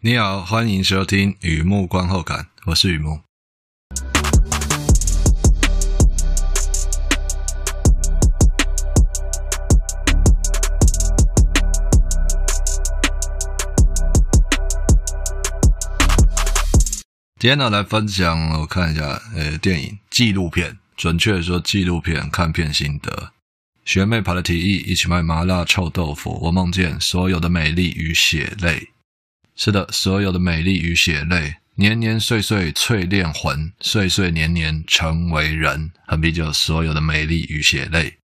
你好，欢迎收听《雨幕观后感》，我是雨幕。今天呢，来分享我看一下，呃，电影纪录片，准确说纪录片看片心得。学妹跑来提议一起卖麻辣臭豆腐。我梦见所有的美丽与血泪。是的，所有的美丽与血泪，年年岁岁淬炼魂，岁岁年年成为人。很比就所有的美丽与血泪。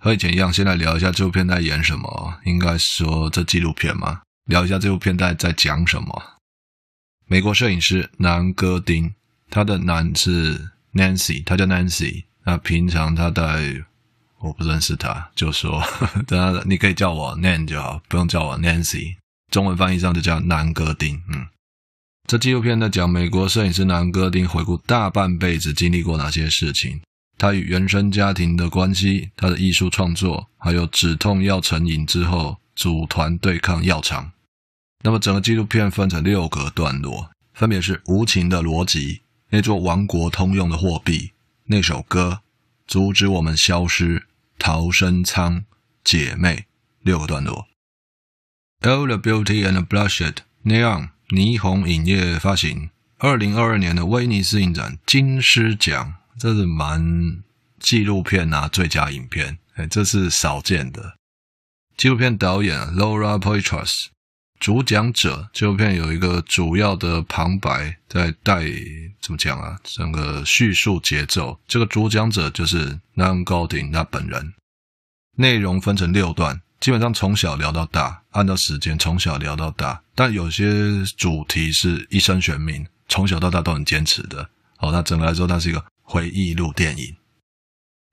和以前一样，先来聊一下这部片在演什么。应该说这纪录片吗？聊一下这部片在在讲什么。美国摄影师南戈丁，他的男是 Nancy，他叫 Nancy。那平常他在，我不认识他，就说 他，你可以叫我 Nan 就好，不用叫我 Nancy。中文翻译上就叫南哥丁。嗯，这纪录片呢讲美国摄影师南哥丁回顾大半辈子经历过哪些事情，他与原生家庭的关系，他的艺术创作，还有止痛药成瘾之后组团对抗药厂。那么整个纪录片分成六个段落，分别是无情的逻辑、那座王国通用的货币、那首歌、阻止我们消失、逃生舱、姐妹六个段落。o l the Beauty and t Blushed》霓虹影业发行，二零二二年的威尼斯影展金狮奖，这是蛮纪录片呐，最佳影片，哎，这是少见的纪录片导演 Laura p o i t r u s 主讲者，纪录片有一个主要的旁白在带，怎么讲啊？整个叙述节奏，这个主讲者就是 Nan Golding 他本人，内容分成六段。基本上从小聊到大，按照时间从小聊到大，但有些主题是一生悬命，从小到大都很坚持的。好，那整个来说，它是一个回忆录电影。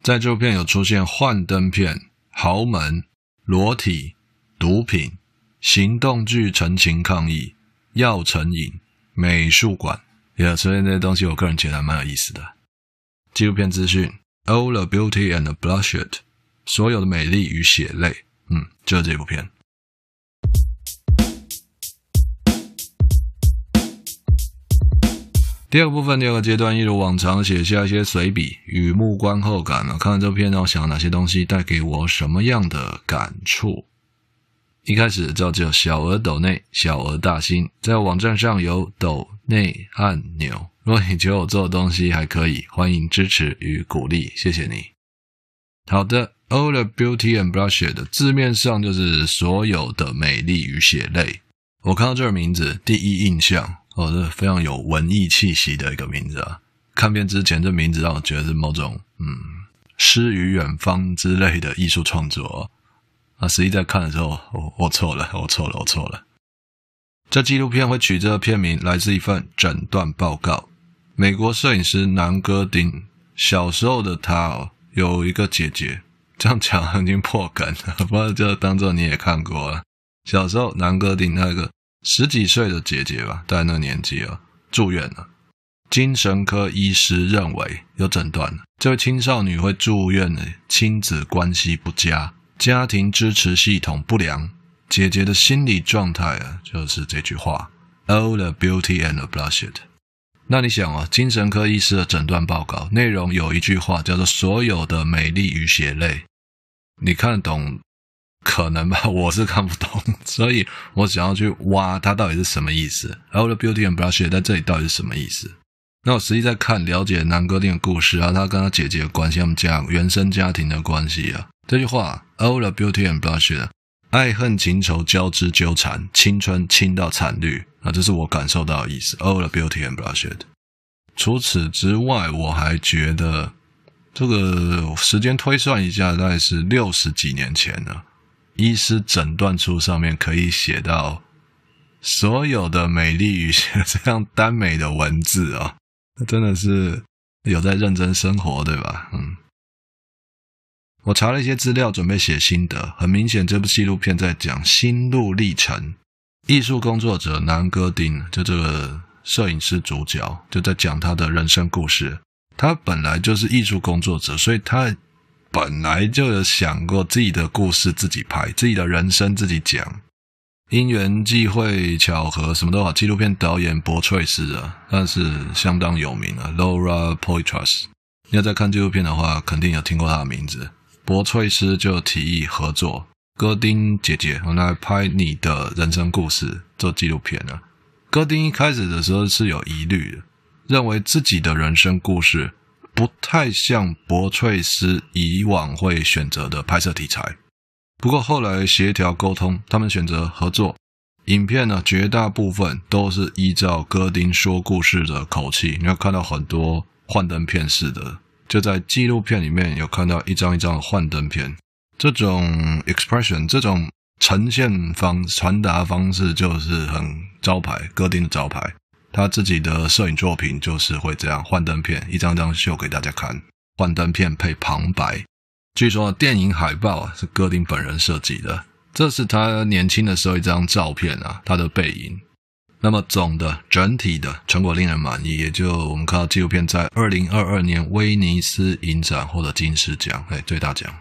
在纪录片有出现幻灯片、豪门、裸体、毒品、行动剧、陈情抗议、药成瘾、美术馆，也所以那些东西，我个人觉得还蛮有意思的。纪录片资讯《All the Beauty and the b l o o d s h e d 所有的美丽与血泪。嗯，就是这部片。第二个部分，第二个阶段，一如往常，写下一些随笔与目观后感呢？看完这片，让我想哪些东西带给我什么样的感触？一开始照旧，小而斗内，小而大心，在网站上有斗内按钮。如果你觉得我做的东西还可以，欢迎支持与鼓励，谢谢你。好的，All the Beauty and Bloodshed，字面上就是所有的美丽与血泪。我看到这个名字，第一印象，哦，是非常有文艺气息的一个名字啊。看片之前，这名字让我觉得是某种嗯，诗与远方之类的艺术创作啊。实际在看的时候，我我错了，我错了，我错了。这纪录片会取这个片名，来自一份诊断报告。美国摄影师南戈丁，小时候的他哦。有一个姐姐，这样讲已经破梗了，不过就当做你也看过了。小时候，南哥顶那个十几岁的姐姐吧，在那个年纪啊，住院了。精神科医师认为有诊断这位青少女会住院的，亲子关系不佳，家庭支持系统不良，姐姐的心理状态啊，就是这句话：All the beauty and the b l u s h e d 那你想啊，精神科医师的诊断报告内容有一句话叫做“所有的美丽与血泪”，你看得懂可能吧？我是看不懂，所以我想要去挖它到底是什么意思。All the beauty and b l u s h 在这里到底是什么意思？那我实际在看了解南哥店的故事啊，他跟他姐姐的关系，他们家原生家庭的关系啊，这句话 All the beauty and b l u s h 爱恨情仇交织纠缠，青春青到惨绿。啊，这是我感受到的意思。o l the beauty and bloodshed。除此之外，我还觉得这个时间推算一下，大概是六十几年前了。医师诊断出上面可以写到所有的美丽与这样耽美的文字啊，那真的是有在认真生活，对吧？嗯。我查了一些资料，准备写心得。很明显，这部纪录片在讲心路历程。艺术工作者南戈丁，就这个摄影师主角，就在讲他的人生故事。他本来就是艺术工作者，所以他本来就有想过自己的故事自己拍，自己的人生自己讲。因缘际会巧合什么都好。纪录片导演博翠丝啊，那是相当有名啊，Laura Poitras。你要再看纪录片的话，肯定有听过他的名字。博翠斯就提议合作，戈丁姐姐，我来拍你的人生故事做纪录片呢。戈丁一开始的时候是有疑虑的，认为自己的人生故事不太像博翠斯以往会选择的拍摄题材。不过后来协调沟通，他们选择合作，影片呢绝大部分都是依照戈丁说故事的口气，你会看到很多幻灯片式的。就在纪录片里面有看到一张一张幻灯片，这种 expression，这种呈现方传达方式就是很招牌，哥丁的招牌。他自己的摄影作品就是会这样，幻灯片一张张秀给大家看，幻灯片配旁白。据说电影海报是哥丁本人设计的，这是他年轻的时候一张照片啊，他的背影。那么总的、整体的成果令人满意，也就我们看到纪录片在二零二二年威尼斯影展获得金狮奖，哎，最大奖。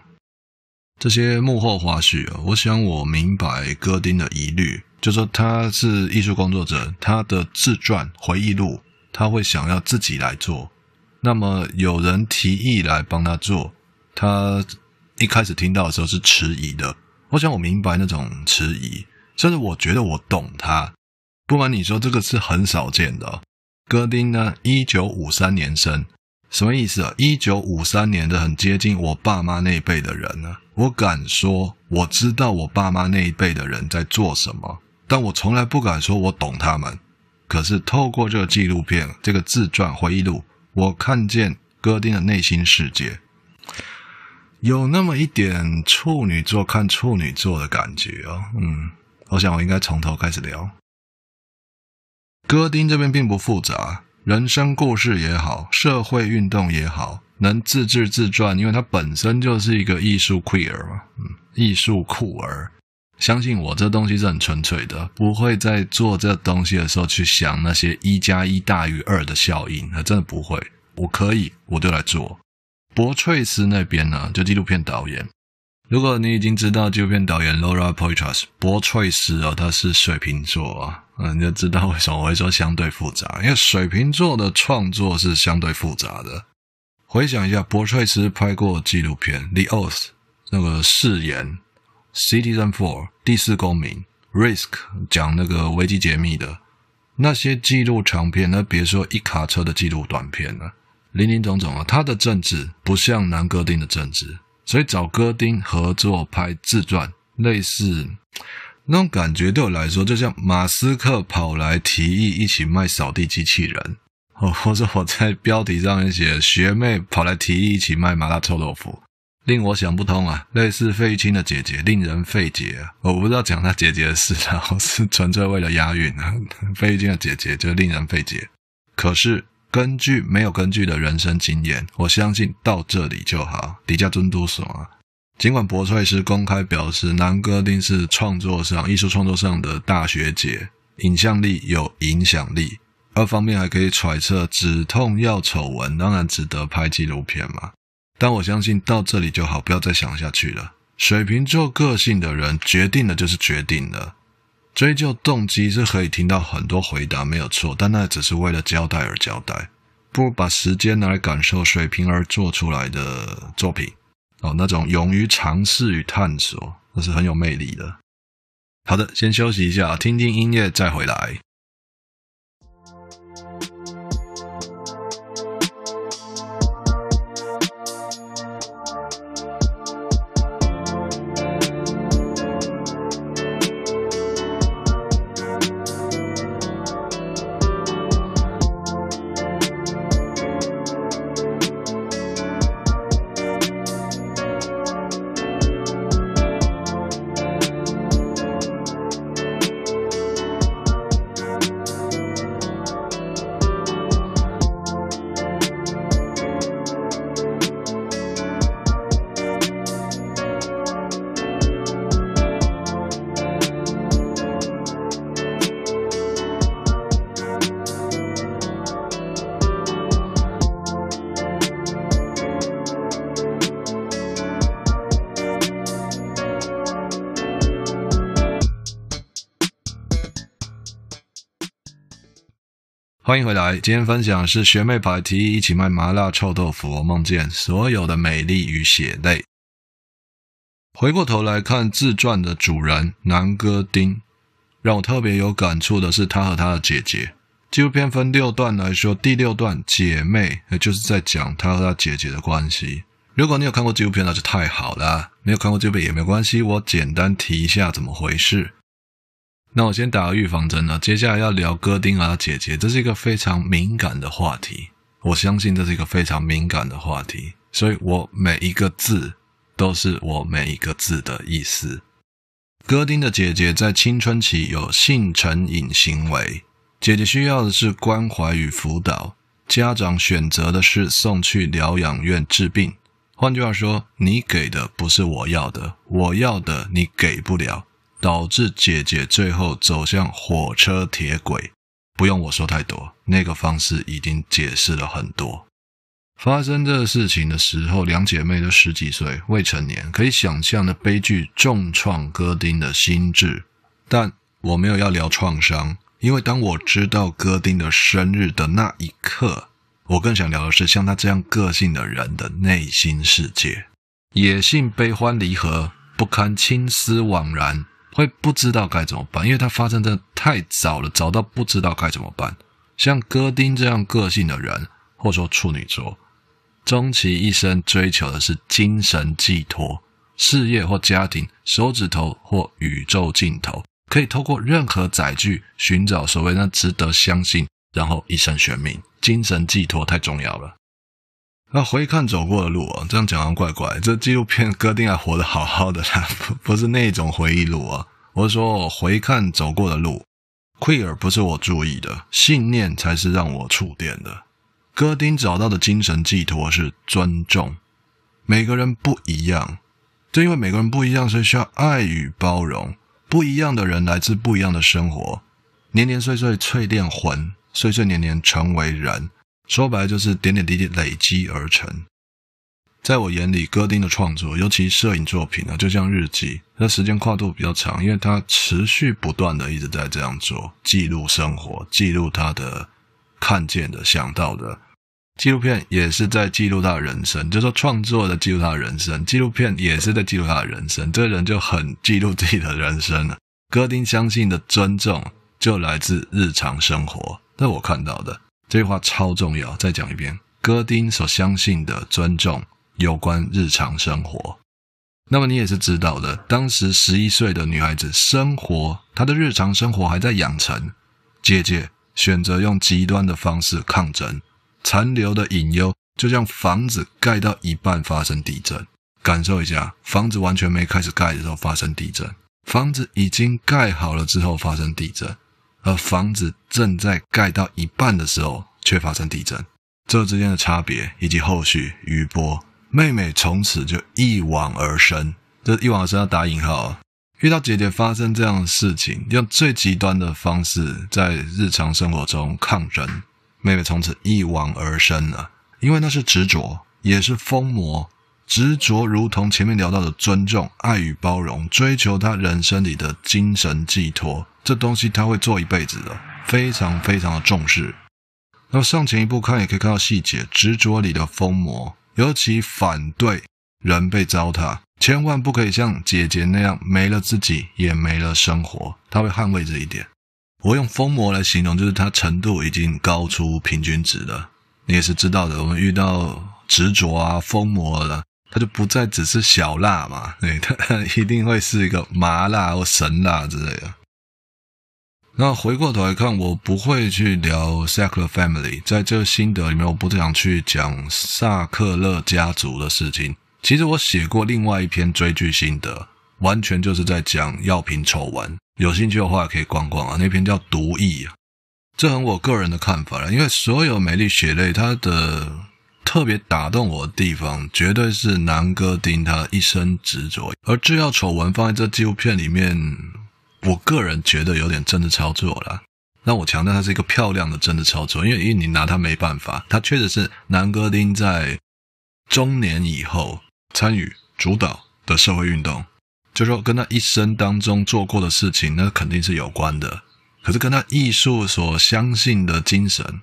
这些幕后花絮啊，我想我明白戈丁的疑虑，就说他是艺术工作者，他的自传回忆录他会想要自己来做，那么有人提议来帮他做，他一开始听到的时候是迟疑的。我想我明白那种迟疑，甚至我觉得我懂他。不瞒你说，这个是很少见的。戈丁呢，一九五三年生，什么意思啊？一九五三年的，很接近我爸妈那一辈的人呢。我敢说，我知道我爸妈那一辈的人在做什么，但我从来不敢说我懂他们。可是透过这个纪录片、这个自传回忆录，我看见戈丁的内心世界，有那么一点处女座看处女座的感觉哦。嗯，我想我应该从头开始聊。戈丁这边并不复杂，人生故事也好，社会运动也好，能自制自传，因为他本身就是一个艺术 queer 嘛，嗯，艺术酷儿，相信我，这东西是很纯粹的，不会在做这东西的时候去想那些一加一大于二的效应，那真的不会，我可以，我就来做。博翠斯那边呢，就纪录片导演。如果你已经知道纪录片导演 Laura Poitras 博翠斯哦，他是水瓶座啊，你就知道为什么会说相对复杂，因为水瓶座的创作是相对复杂的。回想一下，博翠斯拍过纪录片《The o a t h 那个誓言，《Citizen Four》第四公民，《Risk》讲那个危机解密的那些记录长片，那别说一卡车的记录短片了，林林总总啊，他的政治不像南哥定的政治。所以找戈丁合作拍自传，类似那种感觉对我来说，就像马斯克跑来提议一起卖扫地机器人，哦，或者我在标题上面写学妹跑来提议一起卖麻辣臭豆腐，令我想不通啊！类似费玉清的姐姐，令人费解。我不知道讲她姐姐的事，然后是纯粹为了押韵啊。费玉清的姐姐就令人费解，可是。根据没有根据的人生经验，我相信到这里就好。底下尊嘟爽啊！尽管博翠是公开表示南哥丁是创作上、艺术创作上的大学姐，影像力有影响力。二方面还可以揣测止痛药丑闻，当然值得拍纪录片嘛。但我相信到这里就好，不要再想下去了。水瓶座个性的人，决定了就是决定了。追究动机是可以听到很多回答，没有错，但那只是为了交代而交代，不如把时间拿来感受水平而做出来的作品哦，那种勇于尝试与探索，那是很有魅力的。好的，先休息一下，听听音乐再回来。欢迎回来，今天分享是学妹牌提议一起卖麻辣臭豆腐。我梦见所有的美丽与血泪。回过头来看自传的主人南哥丁，让我特别有感触的是他和他的姐姐。纪录片分六段来说，第六段姐妹，也就是在讲他和他姐姐的关系。如果你有看过纪录片，那就太好了；没有看过这部片也没关系，我简单提一下怎么回事。那我先打个预防针了，接下来要聊哥丁和姐姐，这是一个非常敏感的话题。我相信这是一个非常敏感的话题，所以我每一个字都是我每一个字的意思。哥丁的姐姐在青春期有性成瘾行为，姐姐需要的是关怀与辅导，家长选择的是送去疗养院治病。换句话说，你给的不是我要的，我要的你给不了。导致姐姐最后走向火车铁轨，不用我说太多，那个方式已经解释了很多。发生这个事情的时候，两姐妹都十几岁，未成年，可以想象的悲剧重创哥丁的心智。但我没有要聊创伤，因为当我知道哥丁的生日的那一刻，我更想聊的是像他这样个性的人的内心世界。野性悲欢离合，不堪青丝枉然。会不知道该怎么办，因为它发生的太早了，早到不知道该怎么办。像戈丁这样个性的人，或说处女座，终其一生追求的是精神寄托、事业或家庭，手指头或宇宙尽头，可以透过任何载具寻找所谓那值得相信，然后一生悬命。精神寄托太重要了。那回看走过的路啊，这样讲完怪怪。这纪录片哥丁还活得好好的啦，不不是那种回忆录啊。我是说回看走过的路，queer 不是我注意的，信念才是让我触电的。戈丁找到的精神寄托是尊重。每个人不一样，就因为每个人不一样，所以需要爱与包容。不一样的人来自不一样的生活，年年岁岁淬炼魂，岁岁年年成为人。说白就是点点滴滴累积而成。在我眼里，戈丁的创作，尤其摄影作品呢，就像日记。那时间跨度比较长，因为他持续不断的一直在这样做，记录生活，记录他的看见的、想到的。纪录片也是在记录他人生，就说创作的记录他人生，纪录片也是在记录他人生。这个人就很记录自己的人生。戈丁相信的尊重就来自日常生活，这我看到的。这句话超重要，再讲一遍。戈丁所相信的尊重有关日常生活。那么你也是知道的，当时十一岁的女孩子生活，她的日常生活还在养成。姐姐选择用极端的方式抗争，残留的隐忧就像房子盖到一半发生地震。感受一下，房子完全没开始盖的时候发生地震，房子已经盖好了之后发生地震。而房子正在盖到一半的时候，却发生地震。这之间的差别以及后续余波，妹妹从此就一往而生。这一往而生要打引号啊！遇到姐姐发生这样的事情，用最极端的方式在日常生活中抗争，妹妹从此一往而生了。因为那是执着，也是疯魔。执着如同前面聊到的尊重、爱与包容，追求他人生里的精神寄托，这东西他会做一辈子的，非常非常的重视。那么上前一步看，也可以看到细节，执着里的疯魔，尤其反对人被糟蹋，千万不可以像姐姐那样没了自己也没了生活，他会捍卫这一点。我用疯魔来形容，就是他程度已经高出平均值了。你也是知道的，我们遇到执着啊疯魔了。它就不再只是小辣嘛，对，它 一定会是一个麻辣或神辣之类的。然回过头来看，我不会去聊 s a c r e Family，在这个心得里面，我不想去讲萨克勒家族的事情。其实我写过另外一篇追剧心得，完全就是在讲药品丑闻。有兴趣的话可以逛逛啊，那篇叫《毒液》啊，这很我个人的看法了，因为所有美丽血泪它的。特别打动我的地方，绝对是南哥丁他一生执着。而制药丑闻放在这纪录片里面，我个人觉得有点真的操作了。那我强调，它是一个漂亮的真的操作，因为因为你拿他没办法。他确实是南哥丁在中年以后参与主导的社会运动，就说跟他一生当中做过的事情，那肯定是有关的。可是跟他艺术所相信的精神。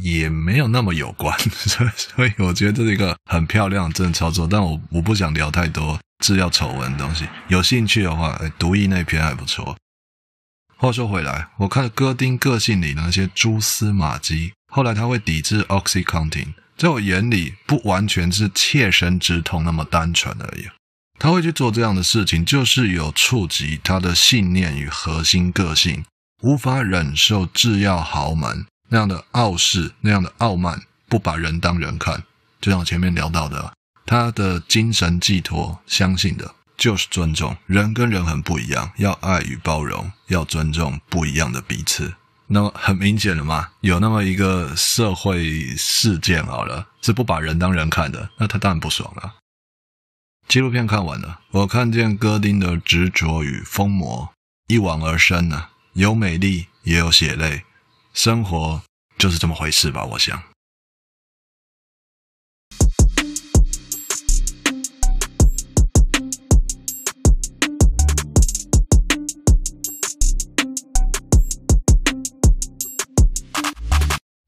也没有那么有关，所以所以我觉得这是一个很漂亮、真的操作。但我我不想聊太多制药丑闻东西。有兴趣的话，读液那篇还不错。话说回来，我看戈丁个性里的那些蛛丝马迹，后来他会抵制 oxycontin，在我眼里不完全是切身之痛那么单纯而已。他会去做这样的事情，就是有触及他的信念与核心个性，无法忍受制药豪门。那样的傲视，那样的傲慢，不把人当人看，就像我前面聊到的，他的精神寄托，相信的就是尊重人跟人很不一样，要爱与包容，要尊重不一样的彼此。那么很明显了嘛，有那么一个社会事件，好了，是不把人当人看的，那他当然不爽了。纪录片看完了，我看见戈丁的执着与疯魔一往而深呢，有美丽也有血泪。生活就是这么回事吧，我想。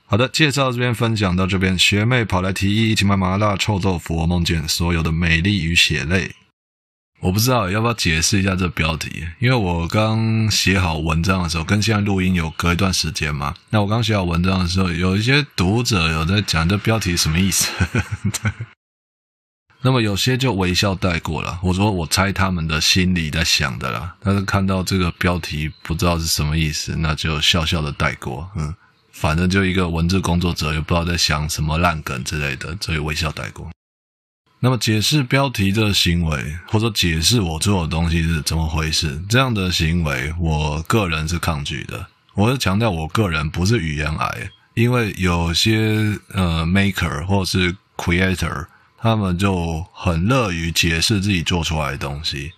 好的，介绍这边分享到这边，学妹跑来提议一起买麻辣臭豆腐，我梦见所有的美丽与血泪。我不知道要不要解释一下这标题，因为我刚写好文章的时候，跟现在录音有隔一段时间嘛。那我刚写好文章的时候，有一些读者有在讲这标题什么意思，那么有些就微笑带过了。我说我猜他们的心里在想的啦，但是看到这个标题不知道是什么意思，那就笑笑的带过。嗯，反正就一个文字工作者，也不知道在想什么烂梗之类的，所以微笑带过。那么解释标题的行为，或者解释我做的东西是怎么回事，这样的行为，我个人是抗拒的。我是强调我个人不是语言癌，因为有些呃 maker 或是 creator，他们就很乐于解释自己做出来的东西。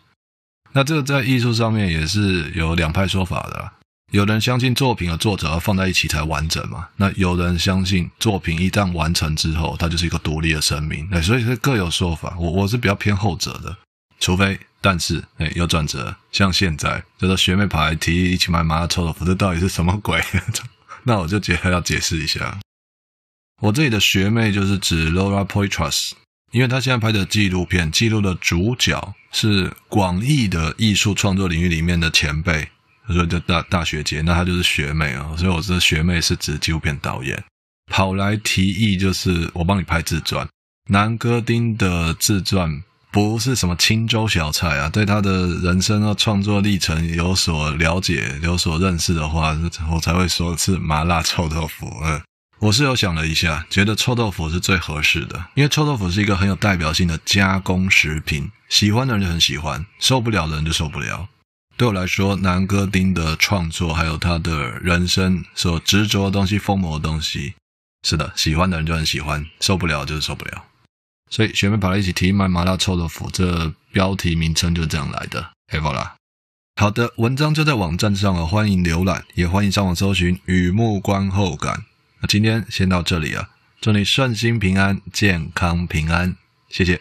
那这个在艺术上面也是有两派说法的。有人相信作品和作者要放在一起才完整嘛？那有人相信作品一旦完成之后，它就是一个独立的生命。哎，所以是各有说法。我我是比较偏后者的，除非……但是，哎，有转折。像现在，这个学妹跑来提议一起买麻辣臭豆腐，这到底是什么鬼？那我就结合要解释一下。我这里的学妹就是指 Laura p o i t r a s 因为她现在拍的纪录片记录的主角是广义的艺术创作领域里面的前辈。说叫大大学姐，那她就是学妹啊。所以我说学妹是指纪录片导演跑来提议，就是我帮你拍自传。南哥丁的自传不是什么青州小菜啊，对他的人生和创作历程有所了解、有所认识的话，我才会说是麻辣臭豆腐。嗯，我是有想了一下，觉得臭豆腐是最合适的，因为臭豆腐是一个很有代表性的加工食品，喜欢的人就很喜欢，受不了的人就受不了。对我来说，南戈丁的创作，还有他的人生所执着的东西、疯魔的东西，是的，喜欢的人就很喜欢，受不了就是受不了。所以学妹跑来一起提买麻辣臭豆腐，这标题名称就这样来的，黑佛啦。好的，文章就在网站上了，欢迎浏览，也欢迎上网搜寻《雨幕观后感》。那今天先到这里啊，祝你顺心平安、健康平安，谢谢。